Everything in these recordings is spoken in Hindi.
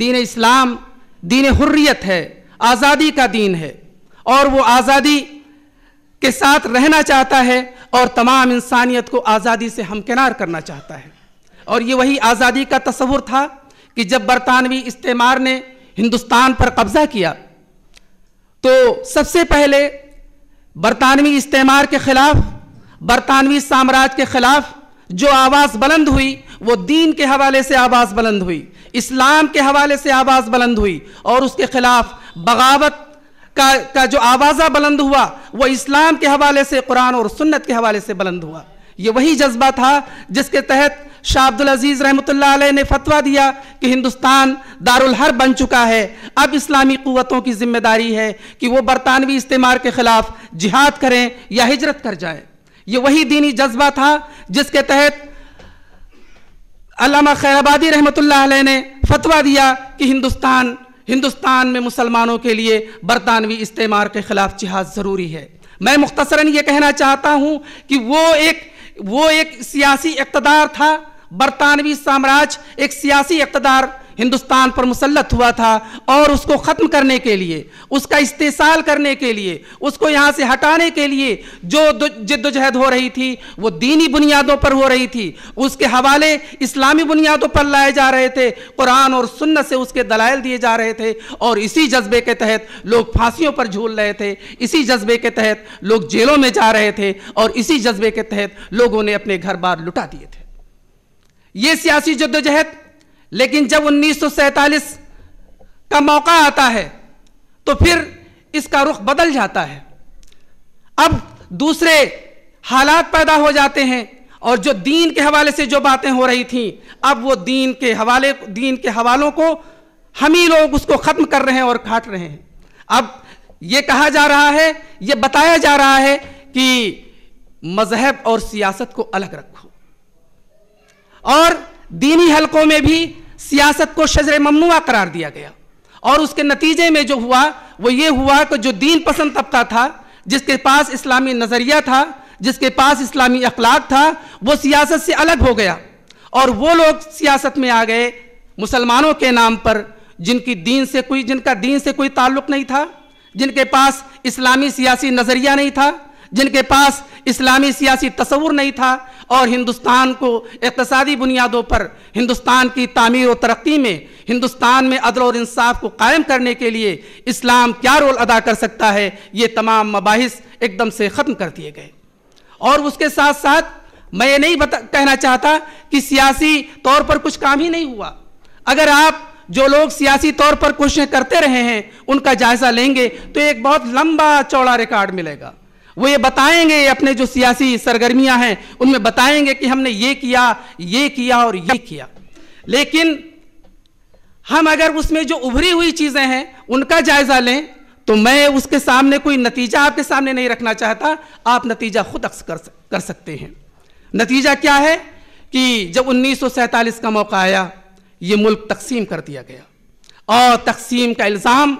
दीन इस्लाम दीन हुर्रियत है आज़ादी का दीन है और वो आज़ादी के साथ रहना चाहता है और तमाम इंसानियत को आज़ादी से हमकिनार करना चाहता है और ये वही आज़ादी का तस्वुर था कि जब बरतानवी इस्तेमार ने हिंदुस्तान पर कब्ज़ा किया तो सबसे पहले बरतानवी इस्तेमार के ख़िलाफ़ बरतानवी साम्राज्य के ख़िलाफ़ जो आवाज़ बुलंद हुई वो दीन के हवाले से आवाज़ बुलंद हुई इस्लाम के हवाले से आवाज़ बुलंद हुई और उसके ख़िलाफ़ बगावत का का जो आवाज़ा बुलंद हुआ वो इस्लाम के हवाले से कुरान और सुन्नत के हवाले से बुलंद हुआ ये वही जज्बा था जिसके तहत शाह अब्दुल अजीज़ रहमतुल्लाह अलैह ने फतवा दिया कि हिंदुस्तान दारुल बन चुका है अब इस्लामी क़वतों की जिम्मेदारी है कि वो बरतानवी इस्तेमार के ख़िलाफ़ जिहाद करें या हिजरत कर जाए ये वही दीनी जज्बा था जिसके तहत अलामा खैराबादी रहमत ने फतवा दिया कि हिंदुस्तान हिंदुस्तान में मुसलमानों के लिए बरतानवी इस्तेमार के ख़िलाफ़ जिहाद ज़रूरी है मैं मुख्तसरा ये कहना चाहता हूँ कि वो एक वो एक सियासी इकतदार था बरतानवी साम्राज्य एक सियासी इकतदार हिंदुस्तान पर मुसलत हुआ था और उसको ख़त्म करने के लिए उसका इस्तेसाल करने के लिए उसको यहाँ से हटाने के लिए जो जद्दोजहद हो रही थी वो दीनी बुनियादों पर हो रही थी उसके हवाले इस्लामी बुनियादों पर लाए जा रहे थे कुरान और सुन्न से उसके दलाइल दिए जा रहे थे और इसी जज्बे के तहत लोग फांसीियों पर झूल रहे थे इसी जज्बे के तहत लोग जेलों में जा रहे थे और इसी जज्बे के तहत लोगों ने अपने घर बार लुटा दिए थे ये सियासी जद्दोजहद लेकिन जब उन्नीस का मौका आता है तो फिर इसका रुख बदल जाता है अब दूसरे हालात पैदा हो जाते हैं और जो दीन के हवाले से जो बातें हो रही थी अब वो दीन के हवाले दीन के हवालों को हम ही लोग उसको ख़त्म कर रहे हैं और काट रहे हैं अब ये कहा जा रहा है ये बताया जा रहा है कि मजहब और सियासत को अलग रखो और दीनी हलकों में भी सियासत को शजर ममनुआ करार दिया गया और उसके नतीजे में जो हुआ वो ये हुआ कि जो दीन पसंद तबका था जिसके पास इस्लामी नज़रिया था जिसके पास इस्लामी अखलाक था वो सियासत से अलग हो गया और वो लोग सियासत में आ गए मुसलमानों के नाम पर जिनकी दीन से कोई जिनका दीन से कोई ताल्लुक नहीं था जिनके पास इस्लामी सियासी नज़रिया नहीं था जिनके पास इस्लामी सियासी तस्वूर नहीं था और हिंदुस्तान को इकतदी बुनियादों पर हिंदुस्तान की तमीर और तरक्की में हिंदुस्तान में अदल और इंसाफ को कायम करने के लिए इस्लाम क्या रोल अदा कर सकता है ये तमाम मबास एकदम से ख़त्म कर दिए गए और उसके साथ साथ मैं ये नहीं बता कहना चाहता कि सियासी तौर पर कुछ काम ही नहीं हुआ अगर आप जो लोग सियासी तौर पर कोशिशें करते रहे हैं उनका जायजा लेंगे तो एक बहुत लंबा चौड़ा रिकॉर्ड मिलेगा वो ये बताएंगे अपने जो सियासी सरगर्मियां हैं उनमें बताएंगे कि हमने ये किया ये किया और ये किया लेकिन हम अगर उसमें जो उभरी हुई चीज़ें हैं उनका जायज़ा लें तो मैं उसके सामने कोई नतीजा आपके सामने नहीं रखना चाहता आप नतीजा खुद अक्स कर, कर सकते हैं नतीजा क्या है कि जब उन्नीस का मौका आया ये मुल्क तकसीम कर दिया गया और तकसीम का इल्ज़ाम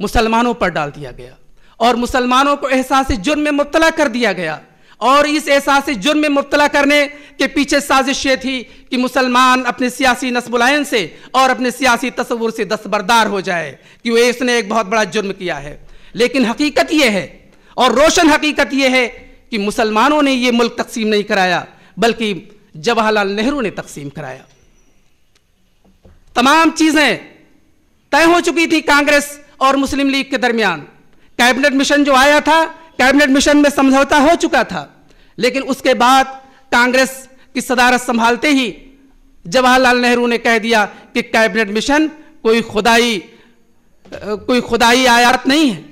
मुसलमानों पर डाल दिया गया और मुसलमानों को एहसास जुर्म में मुबतला कर दिया गया और इस एहसास जुर्म में मुबतला करने के पीछे साजिश ये थी कि मुसलमान अपने सियासी नस्बुलायन से और अपने सियासी तस्वुर से दस्तबरदार हो जाए कि वे इसने एक बहुत बड़ा जुर्म किया है लेकिन हकीकत यह है और रोशन हकीकत यह है कि मुसलमानों ने यह मुल्क तकसीम नहीं कराया बल्कि जवाहरलाल नेहरू ने तकसीम कराया तमाम चीज़ें तय हो चुकी थी कांग्रेस और मुस्लिम लीग के दरमियान कैबिनेट मिशन जो आया था कैबिनेट मिशन में समझौता हो चुका था लेकिन उसके बाद कांग्रेस की सदारत संभालते ही जवाहरलाल नेहरू ने कह दिया कि कैबिनेट मिशन कोई खुदाई कोई खुदाई आयात नहीं है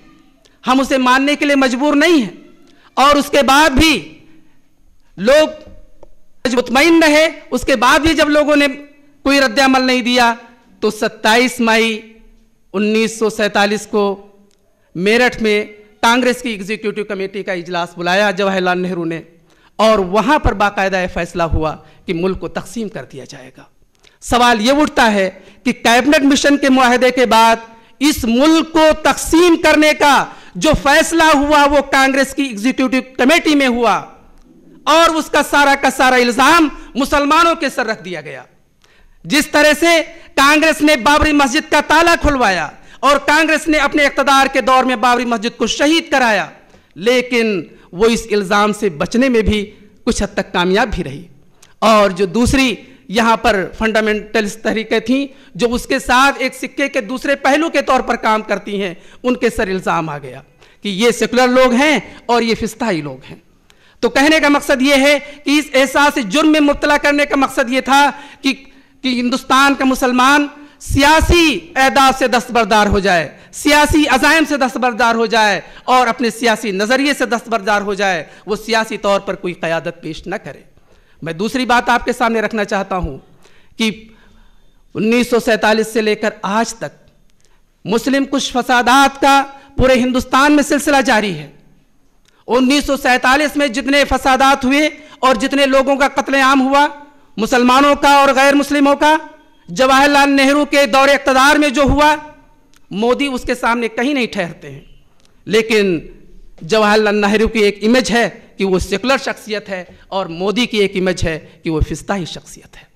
हम उसे मानने के लिए मजबूर नहीं हैं और उसके बाद भी लोग मुतमिन रहे उसके बाद भी जब लोगों ने कोई रद्दमल नहीं दिया तो 27 मई 1947 को मेरठ में कांग्रेस की एग्जीक्यूटिव कमेटी का इजलास बुलाया जवाहरलाल नेहरू ने और वहाँ पर बाकायदा यह फैसला हुआ कि मुल्क को तकसीम कर दिया जाएगा सवाल ये उठता है कि कैबिनेट मिशन के माहदे के बाद इस मुल्क को तकसीम करने का जो फैसला हुआ वो कांग्रेस की एग्जीक्यूटिव कमेटी में हुआ और उसका सारा का सारा इल्जाम मुसलमानों के सर रख दिया गया जिस तरह से कांग्रेस ने बाबरी मस्जिद का ताला खुलवाया और कांग्रेस ने अपने इकतदार के दौर में बाबरी मस्जिद को शहीद कराया लेकिन वो इस इल्ज़ाम से बचने में भी कुछ हद तक कामयाब भी रही और जो दूसरी यहाँ पर फंडामेंटलिस्ट तरीके थी जो उसके साथ एक सिक्के के दूसरे पहलू के तौर पर काम करती हैं उनके सर इल्ज़ाम आ गया कि ये सेकुलर लोग हैं और ये फिस्ताई लोग हैं तो कहने का मकसद ये है कि इस एहसास जुर्म में मुबतला करने का मकसद ये था कि, कि हिंदुस्तान का मुसलमान सियासी अहदाब से दस्तबरदार हो जाए सियासी अजायम से दस्तबरदार हो जाए और अपने सियासी नज़रिए से दस्तबरदार हो जाए वो सियासी तौर पर कोई क़्यादत पेश न करे मैं दूसरी बात आपके सामने रखना चाहता हूँ कि उन्नीस से लेकर आज तक मुस्लिम कुछ फसादात का पूरे हिंदुस्तान में सिलसिला जारी है उन्नीस में जितने फसादात हुए और जितने लोगों का कत्लेआम हुआ मुसलमानों का और गैर मुस्लिमों का जवाहरलाल नेहरू के दौरे इकतदार में जो हुआ मोदी उसके सामने कहीं नहीं ठहरते हैं लेकिन जवाहरलाल नेहरू की एक इमेज है कि वो सेकुलर शख्सियत है और मोदी की एक इमेज है कि वो फिस्ताही शख्सियत है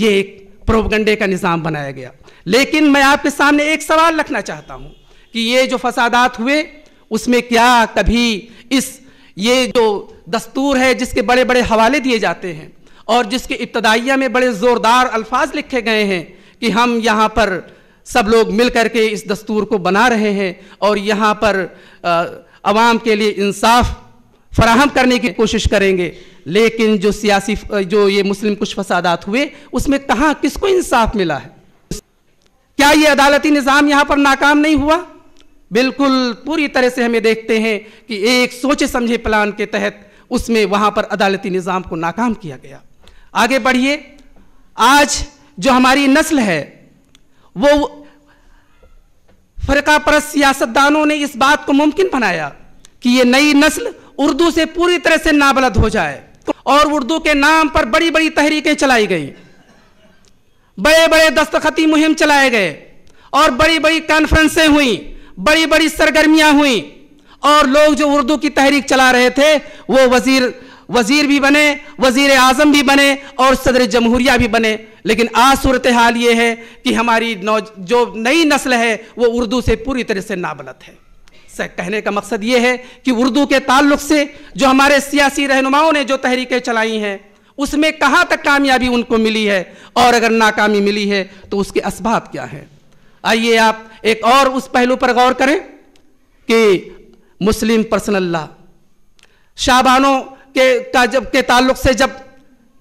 ये एक प्रोपगंडे का निज़ाम बनाया गया लेकिन मैं आपके सामने एक सवाल रखना चाहता हूँ कि ये जो फसादात हुए उसमें क्या कभी इस ये जो दस्तूर है जिसके बड़े बड़े हवाले दिए जाते हैं और जिसके इब्तदाइया में बड़े ज़ोरदार अल्फाज लिखे गए हैं कि हम यहाँ पर सब लोग मिल कर के इस दस्तूर को बना रहे हैं और यहाँ पर आवाम के लिए इंसाफ फराहम करने की कोशिश करेंगे लेकिन जो सियासी जो ये मुस्लिम कुछ फसादात हुए उसमें कहाँ किसको इंसाफ मिला है क्या ये अदालती निज़ाम यहाँ पर नाकाम नहीं हुआ बिल्कुल पूरी तरह से हमें देखते हैं कि एक सोचे समझे प्लान के तहत उसमें वहाँ पर अदालती निज़ाम को नाकाम किया गया आगे बढ़िए आज जो हमारी नस्ल है वो फ़रका परस सियासतदानों ने इस बात को मुमकिन बनाया कि ये नई नस्ल उर्दू से पूरी तरह से नाबलद हो जाए और उर्दू के नाम पर बड़ी बड़ी तहरीकें चलाई गई बड़े बड़े दस्तखती मुहिम चलाए गए और बड़ी बड़ी कॉन्फ्रेंसें हुई बड़ी बड़ी सरगर्मियां हुई और लोग जो उर्दू की तहरीक चला रहे थे वो वजीर वजीर भी बने वजीर आजम भी बने और सदर जमहूरिया भी बने लेकिन आज सूरत हाल ये है कि हमारी नौ जो नई नस्ल है वो उर्दू से पूरी तरह से नाबलत है कहने का मकसद ये है कि उर्दू के ताल्लुक से जो हमारे सियासी रहनुमाओं ने जो तहरीकें चलाई हैं उसमें कहाँ तक कामयाबी उनको मिली है और अगर नाकामी मिली है तो उसके इसबाब क्या है आइए आप एक और उस पहलू पर गौर करें कि मुस्लिम पर्सनल ला शाबानो के का जब के ताल्लुक से जब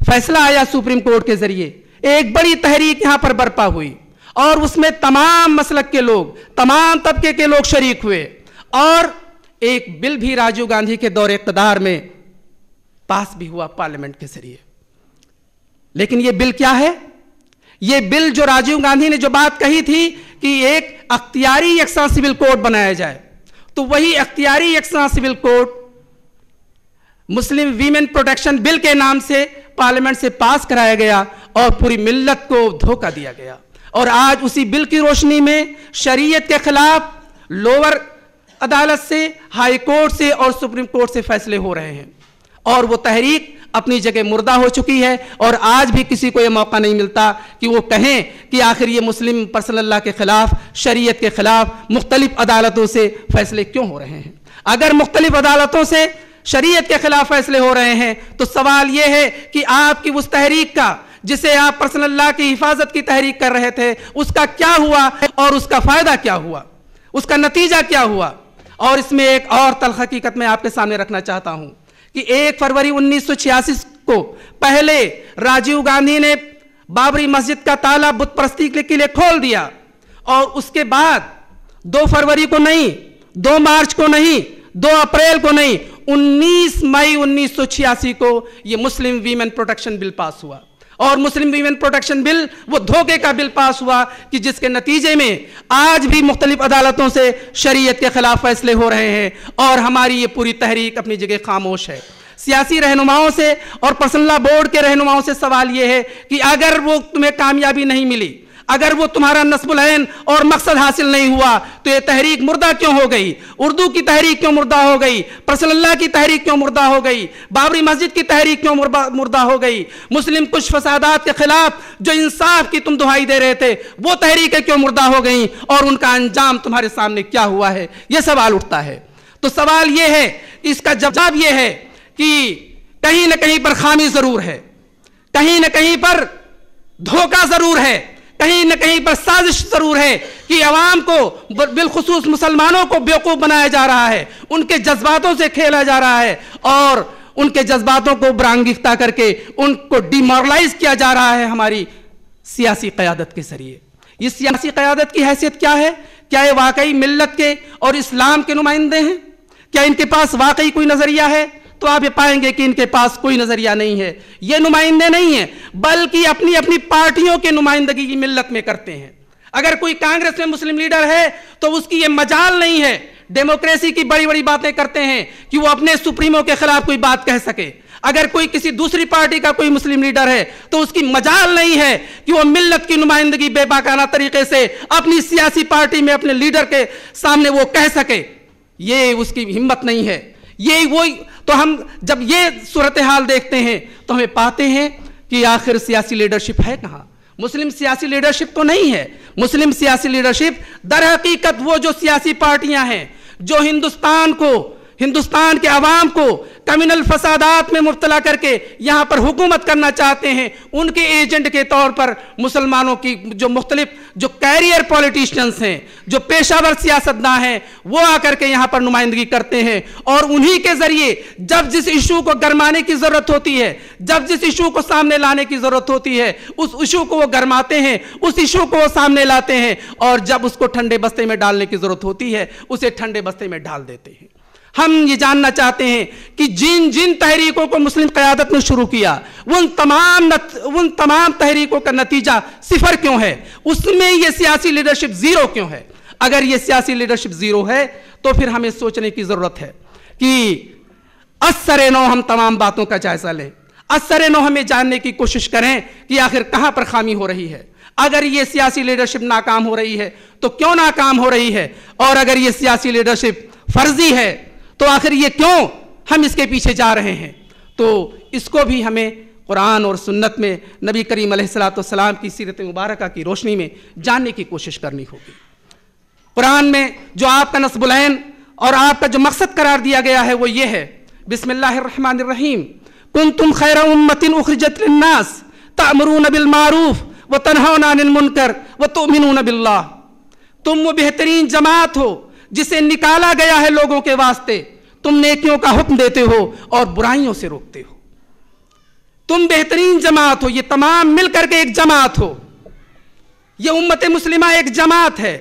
फैसला आया सुप्रीम कोर्ट के जरिए एक बड़ी तहरीक यहाँ पर बर्पा हुई और उसमें तमाम मसलक के लोग तमाम तबके के लोग शरीक हुए और एक बिल भी राजीव गांधी के दौर इकतदार में पास भी हुआ पार्लियामेंट के जरिए लेकिन यह बिल क्या है यह बिल जो राजीव गांधी ने जो बात कही थी कि एक अख्तियारी यकसा सिविल कोर्ट बनाया जाए तो वही अख्तियारी यकसा civil court Muslim women protection bill के नाम से पार्लियामेंट से पास कराया गया और पूरी मिल्लत को धोखा दिया गया और आज उसी बिल की रोशनी में शरीयत के खिलाफ लोअर अदालत से हाई कोर्ट से और सुप्रीम कोर्ट से फैसले हो रहे हैं और वो तहरीक अपनी जगह मुर्दा हो चुकी है और आज भी किसी को ये मौका नहीं मिलता कि वो कहें कि आखिर ये मुस्लिम अल्लाह के ख़िलाफ़ शरीयत के ख़िलाफ़ मुख्तलिफ़ अदालतों से फ़ैसले क्यों हो रहे हैं अगर मुख्तलिफ अदालतों से शरीयत के खिलाफ फैसले हो रहे हैं तो सवाल यह है कि आपकी उस तहरीक का जिसे आप पर्सनल ला की हिफाजत की तहरीक कर रहे थे उसका क्या हुआ और उसका फायदा क्या हुआ उसका नतीजा क्या हुआ और इसमें एक और तल हकीकत में आपके सामने रखना चाहता हूं कि एक फरवरी उन्नीस को पहले राजीव गांधी ने बाबरी मस्जिद का ताला बुत परस्ती के लिए खोल दिया और उसके बाद दो फरवरी को नहीं दो मार्च को नहीं दो अप्रैल को नहीं 19 मई उन्नीस को यह Muslim women protection bill pass हुआ और मुस्लिम वीमेन प्रोटेक्शन बिल वो धोखे का बिल पास हुआ कि जिसके नतीजे में आज भी मुख्तलिफ अदालतों से शरीयत के खिलाफ फैसले हो रहे हैं और हमारी ये पूरी तहरीक अपनी जगह खामोश है सियासी रहनुमाओं से और प्रसन्ना बोर्ड के रहनुमाओं से सवाल ये है कि अगर वो तुम्हें कामयाबी नहीं मिली अगर वो तुम्हारा नस्बुलहन और मकसद हासिल नहीं हुआ तो ये तहरीक मुर्दा क्यों हो गई उर्दू की तहरीक क्यों मुर्दा हो गई प्रसल्ला की तहरीक क्यों मुर्दा हो गई बाबरी मस्जिद की तहरीक क्यों मुर्दा हो गई मुस्लिम कुछ फसादात के खिलाफ जो इंसाफ की तुम दुहाई दे रहे थे वो तहरीकें क्यों मुर्दा हो गई और उनका अंजाम तुम्हारे सामने क्या हुआ है ये सवाल उठता है तो सवाल ये है इसका जवाब ये है कि कहीं ना कहीं पर खामी जरूर है कहीं ना कहीं पर धोखा जरूर है कहीं ना कहीं पर साजिश ज़रूर है कि आवाम को बिलखसूस मुसलमानों को बेवकूफ़ बनाया जा रहा है उनके जज्बातों से खेला जा रहा है और उनके जज्बातों को ब्रांगिकता करके उनको डिमोरलाइज किया जा रहा है हमारी सियासी क़्यादत के ज़रिए इस सियासी क़्यादत की हैसियत क्या है क्या ये वाकई मिलत के और इस्लाम के नुमाइंदे हैं क्या इनके पास वाकई कोई नज़रिया है तो आप ये पाएंगे कि इनके पास कोई नजरिया नहीं है ये नुमाइंदे नहीं है बल्कि अपनी अपनी पार्टियों के नुमाइंदगी की मिल्लत में करते हैं अगर कोई कांग्रेस में मुस्लिम लीडर है तो उसकी ये मजाल नहीं है डेमोक्रेसी की बड़ी बड़ी बातें करते हैं कि वो अपने सुप्रीमो के खिलाफ कोई बात कह सके अगर कोई किसी दूसरी पार्टी का कोई मुस्लिम लीडर है तो उसकी मजाल नहीं है कि वो मिल्लत की नुमाइंदगी बेबाकाना तरीके से अपनी सियासी पार्टी में अपने लीडर के सामने वो कह सके ये उसकी हिम्मत नहीं है ये वो तो हम जब ये सूरत हाल देखते हैं तो हमें पाते हैं कि आखिर सियासी लीडरशिप है कहाँ मुस्लिम सियासी लीडरशिप तो नहीं है मुस्लिम सियासी लीडरशिप दर हकीकत वो जो सियासी पार्टियां हैं जो हिंदुस्तान को हिंदुस्तान के आवाम को क्रिमिनल फसादात में मुबतला करके यहाँ पर हुकूमत करना चाहते हैं उनके एजेंट के तौर पर मुसलमानों की जो मुख्तलिफ जो कैरियर पॉलिटिशियंस हैं जो पेशावर सियासतदान हैं वो आकर के यहाँ पर नुमाइंदगी करते हैं और उन्हीं के जरिए जब जिस इशू को गरमाने की ज़रूरत होती है जब जिस इशू को सामने लाने की ज़रूरत होती है उस इशू को वो गरमाते हैं उस इशू को वो सामने लाते हैं और जब उसको ठंडे बस्ते में डालने की ज़रूरत होती है उसे ठंडे बस्ते में डाल देते हैं हम ये जानना चाहते हैं कि जिन जिन तहरीकों को मुस्लिम क़्यादत ने शुरू किया उन तमाम उन तमाम तहरीकों का नतीजा सिफर क्यों है उसमें ये सियासी लीडरशिप ज़ीरो क्यों है अगर ये सियासी लीडरशिप ज़ीरो है तो फिर हमें सोचने की ज़रूरत है कि असर नो हम तमाम बातों का जायज़ा लें असर नो हमें जानने की कोशिश करें कि आखिर कहाँ पर खामी हो रही है अगर ये सियासी लीडरशिप नाकाम हो रही है तो क्यों नाकाम हो रही है और अगर ये सियासी लीडरशिप फर्जी है तो आखिर ये क्यों हम इसके पीछे जा रहे हैं तो इसको भी हमें कुरान और सुन्नत में नबी करीम सलाम की सीरत मुबारक की रोशनी में जानने की कोशिश करनी होगी कुरान में जो आपका नसबुलैन और आपका जो मकसद करार दिया गया है वो ये है बिसमीम कुन तुम खैर उम्मतिन उखरजतनास तमरून बिलमारूफ व तनहा मुनकर व तो मिनून बिल्ला तुम वो बेहतरीन जमात हो जिसे निकाला गया है लोगों के वास्ते तुम नेकियों का हुक्म देते हो और बुराइयों से रोकते हो तुम बेहतरीन जमात हो ये तमाम मिलकर के एक जमात हो ये उम्मत मुस्लिमा एक जमात है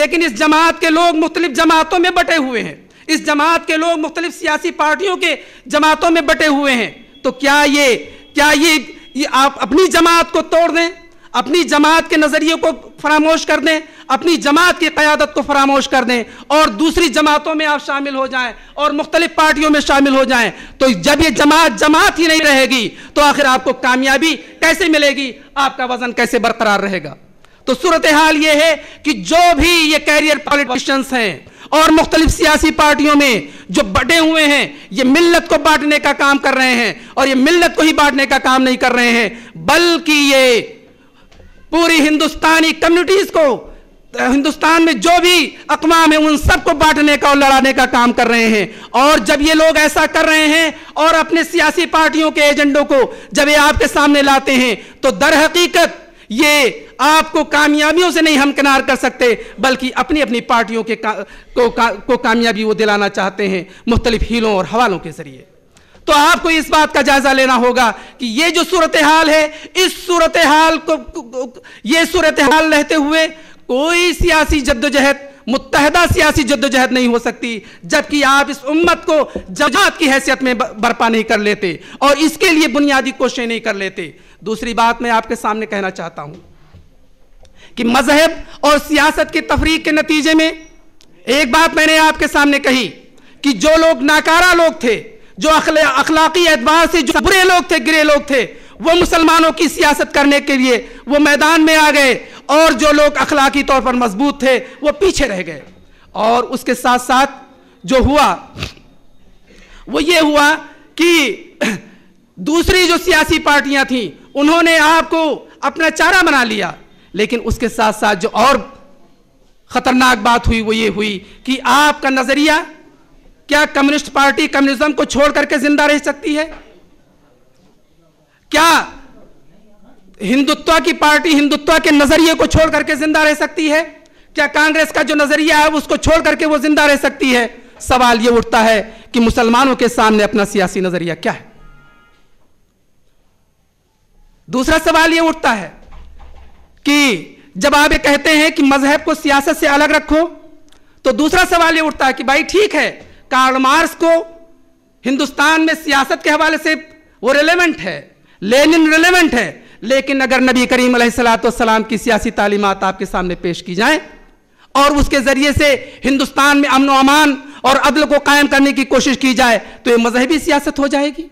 लेकिन इस जमात के लोग मुख्तलिफ जमातों में बटे हुए हैं इस जमात के लोग मुख्तलिफ सियासी पार्टियों के जमातों में बटे हुए हैं तो क्या ये क्या ये, ये आप अपनी जमात को तोड़ दें अपनी जमात के नज़रिए को फरामोश कर दें अपनी जमात की क़्यादत को फरामोश कर दें और दूसरी जमातों में आप शामिल हो जाएं और मुख्तलिफ पार्टियों में शामिल हो जाएं तो जब ये जमात जमात ही नहीं रहेगी तो आखिर आपको कामयाबी कैसे मिलेगी आपका वजन कैसे बरकरार रहेगा तो सूरत हाल ये है कि जो भी ये कैरियर पॉलिटिशियंस हैं और मुख्तलिफ सियासी पार्टियों में जो बटे हुए हैं ये मिल्लत को बांटने का काम कर रहे हैं और ये मिल्लत को ही बांटने का काम नहीं कर रहे हैं बल्कि ये पूरी हिंदुस्तानी कम्युनिटीज को हिंदुस्तान में जो भी अकवाम है उन सबको बांटने का और लड़ाने का काम कर रहे हैं और जब ये लोग ऐसा कर रहे हैं और अपने सियासी पार्टियों के एजेंडों को जब ये आपके सामने लाते हैं तो दर हकीकत ये आपको कामयाबियों से नहीं हमकिनार कर सकते बल्कि अपनी अपनी पार्टियों के का, को, का, को कामयाबी वो दिलाना चाहते हैं मुख्तलिफ हीलों और हवालों के जरिए तो आपको इस बात का जायजा लेना होगा कि ये जो सूरत हाल है इस सूरत हाल को ये सूरत हाल रहते हुए कोई सियासी जद्दोजहद मुतहदा सियासी जद्दोजहद नहीं हो सकती जबकि आप इस उम्मत को जजात की हैसियत में बर्पा नहीं कर लेते और इसके लिए बुनियादी कोशिशें नहीं कर लेते दूसरी बात मैं आपके सामने कहना चाहता हूं कि मजहब और सियासत की तफरीक के नतीजे में एक बात मैंने आपके सामने कही कि जो लोग नाकारा लोग थे जो अखलाकी एतबार से जो बुरे लोग थे गिरे लोग थे वो मुसलमानों की सियासत करने के लिए वो मैदान में आ गए और जो लोग अखलाकी तौर पर मजबूत थे वो पीछे रह गए और उसके साथ साथ जो हुआ वो ये हुआ कि दूसरी जो सियासी पार्टियां थीं उन्होंने आपको अपना चारा बना लिया लेकिन उसके साथ साथ जो और खतरनाक बात हुई वो ये हुई कि आपका नजरिया क्या कम्युनिस्ट पार्टी कम्युनिज्म को छोड़ करके जिंदा रह सकती है क्या हिंदुत्व की पार्टी हिंदुत्व के नजरिए को छोड़ करके जिंदा रह सकती है क्या कांग्रेस का जो नजरिया है उसको छोड़ करके वो जिंदा रह सकती है सवाल ये उठता है कि मुसलमानों के सामने अपना सियासी नजरिया क्या है दूसरा सवाल ये उठता है कि जब आप ये कहते हैं कि मजहब को सियासत से अलग रखो तो दूसरा सवाल ये उठता है कि भाई ठीक है कार्ल मार्क्स को हिंदुस्तान में सियासत के हवाले से वो रिलेवेंट है लेनिन रिलेवेंट है लेकिन अगर नबी करीम सलाम की सियासी तालीमत आपके सामने पेश की जाए और उसके ज़रिए से हिंदुस्तान में अमन अमान और अदल को कायम करने की कोशिश की जाए तो ये मजहबी सियासत हो जाएगी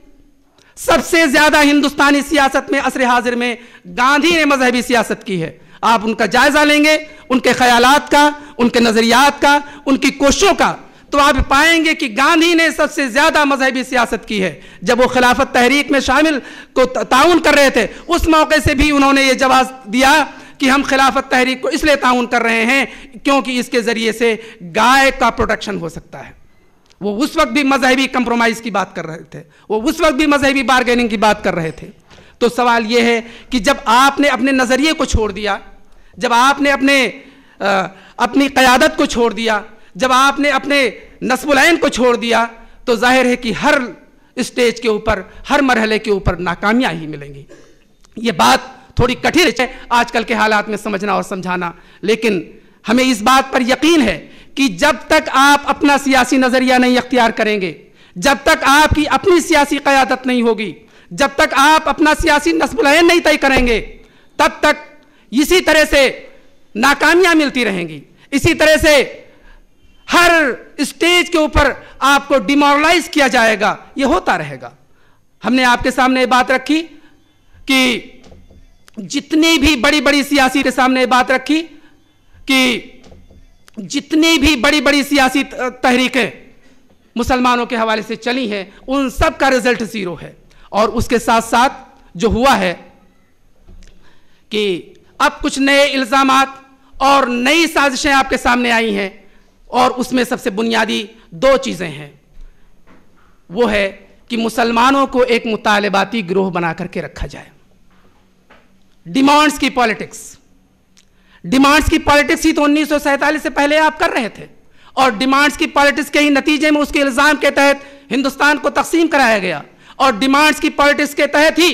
सबसे ज़्यादा हिंदुस्तानी सियासत में असर हाजिर में गांधी ने मजहबी सियासत की है आप उनका जायज़ा लेंगे उनके ख्याल का उनके नज़रियात का उनकी कोशिशों का तो आप पाएंगे कि गांधी ने सबसे ज़्यादा मजहबी सियासत की है जब वो खिलाफत तहरीक में शामिल को ताउन कर रहे थे उस मौके से भी उन्होंने ये जवाब दिया कि हम खिलाफत तहरीक को इसलिए ताउन कर रहे हैं क्योंकि इसके ज़रिए से गाय का प्रोटेक्शन हो सकता है वो उस वक्त भी मजहबी कंप्रोमाइज़ की बात कर रहे थे वो उस वक्त भी मजहबी बारगेनिंग की बात कर रहे थे तो सवाल ये है कि जब आपने अपने नज़रिए को छोड़ दिया जब आपने अपने आ, अपनी क़्यादत को छोड़ दिया जब आपने अपने नस्बुलैन को छोड़ दिया तो जाहिर है कि हर स्टेज के ऊपर हर मरहले के ऊपर नाकामियां ही मिलेंगी ये बात थोड़ी कठिन है आजकल के हालात में समझना और समझाना लेकिन हमें इस बात पर यकीन है कि जब तक आप अपना सियासी नज़रिया नहीं अख्तियार करेंगे जब तक आपकी अपनी सियासी क़्यादत नहीं होगी जब तक आप अपना सियासी नस्बुलैन नहीं तय करेंगे तब तक इसी तरह से नाकामियां मिलती रहेंगी इसी तरह से हर स्टेज के ऊपर आपको डिमोरलाइज किया जाएगा ये होता रहेगा हमने आपके सामने ये बात रखी कि जितनी भी बड़ी बड़ी सियासी के सामने ये बात रखी कि जितनी भी बड़ी बड़ी सियासी तहरीकें मुसलमानों के हवाले से चली हैं उन सब का रिजल्ट जीरो है और उसके साथ साथ जो हुआ है कि अब कुछ नए इल्ज़ाम और नई साजिशें आपके सामने आई हैं और उसमें सबसे बुनियादी दो चीज़ें हैं वो है कि मुसलमानों को एक मुतालबाती ग्रोह बना करके रखा जाए डिमांड्स की पॉलिटिक्स डिमांड्स की पॉलिटिक्स ही तो उन्नीस से पहले आप कर रहे थे और डिमांड्स की पॉलिटिक्स के ही नतीजे में उसके इल्ज़ाम के तहत हिंदुस्तान को तकसीम कराया गया और डिमांड्स की पॉलिटिक्स के तहत ही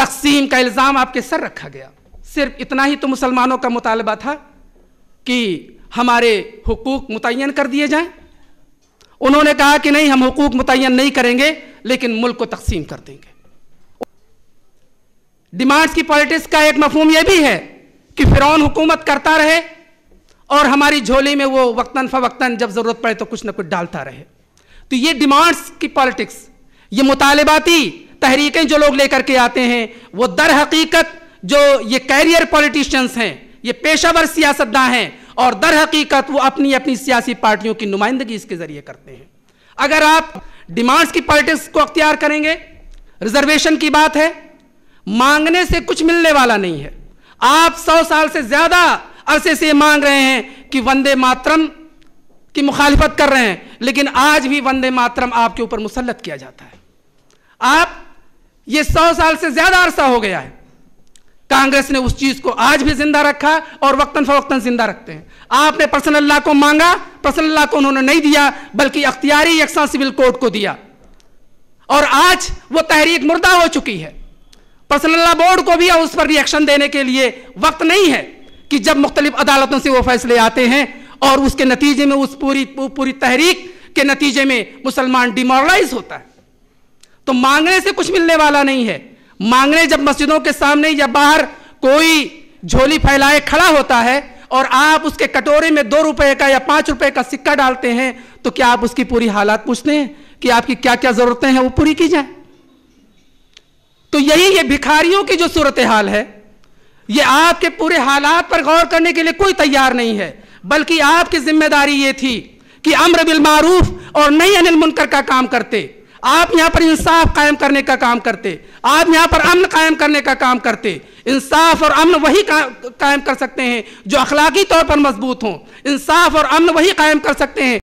तकसीम का इल्ज़ाम आपके सर रखा गया सिर्फ इतना ही तो मुसलमानों का मुतालबा था कि हमारे हकूक़ मुतन कर दिए जाएं उन्होंने कहा कि नहीं हम हकूक़ मुतन नहीं करेंगे लेकिन मुल्क को तकसीम कर देंगे डिमांड्स की पॉलिटिक्स का एक मफहम यह भी है कि फिरौन हुकूमत करता रहे और हमारी झोली में वो वक्ता फ़वक्ता जब ज़रूरत पड़े तो कुछ ना कुछ डालता रहे तो ये डिमांड्स की पॉलिटिक्स ये मुतालबाती तहरीकें जो लोग लेकर के आते हैं वो दर हकीकत जो ये कैरियर पॉलिटिशियंस हैं ये पेशावर सियासतदान हैं और दर हकीकत वो अपनी अपनी सियासी पार्टियों की नुमाइंदगी इसके ज़रिए करते हैं अगर आप डिमांड्स की पॉलिटिक्स को अख्तियार करेंगे रिजर्वेशन की बात है मांगने से कुछ मिलने वाला नहीं है आप सौ साल से ज़्यादा अरसे से मांग रहे हैं कि वंदे मातरम की मुखालफत कर रहे हैं लेकिन आज भी वंदे मातरम आपके ऊपर मुसलत किया जाता है आप ये सौ साल से ज़्यादा अरसा हो गया है कांग्रेस ने उस चीज को आज भी जिंदा रखा और वक्तन फवक्तन जिंदा रखते हैं आपने प्रसन्न अल्लाह को मांगा पर्सनल अल्लाह को उन्होंने नहीं दिया बल्कि अख्तियारी यकसा सिविल कोर्ट को दिया और आज वो तहरीक मुर्दा हो चुकी है प्रसन्न अल्लाह बोर्ड को भी उस पर रिएक्शन देने के लिए वक्त नहीं है कि जब मुख्तलिफ अदालतों से वो फैसले आते हैं और उसके नतीजे में उस पूरी पूरी तहरीक के नतीजे में मुसलमान डिमोरलाइज होता है तो मांगने से कुछ मिलने वाला नहीं है मांगने जब मस्जिदों के सामने या बाहर कोई झोली फैलाए खड़ा होता है और आप उसके कटोरे में दो रुपए का या पांच रुपए का सिक्का डालते हैं तो क्या आप उसकी पूरी हालात पूछते हैं कि आपकी क्या क्या जरूरतें हैं वो पूरी की जाए तो यही ये भिखारियों की जो सूरत हाल है ये आपके पूरे हालात पर गौर करने के लिए कोई तैयार नहीं है बल्कि आपकी जिम्मेदारी ये थी कि अम्र बिल मारूफ और नहीं अनिल मुनकर का काम करते आप यहाँ पर इंसाफ कायम करने का काम करते आप यहाँ पर अमन कायम करने का काम करते इंसाफ और अमन वही कायम कर सकते हैं जो अखलाकी तौर पर मजबूत हों इंसाफ और अमन वही कायम कर सकते हैं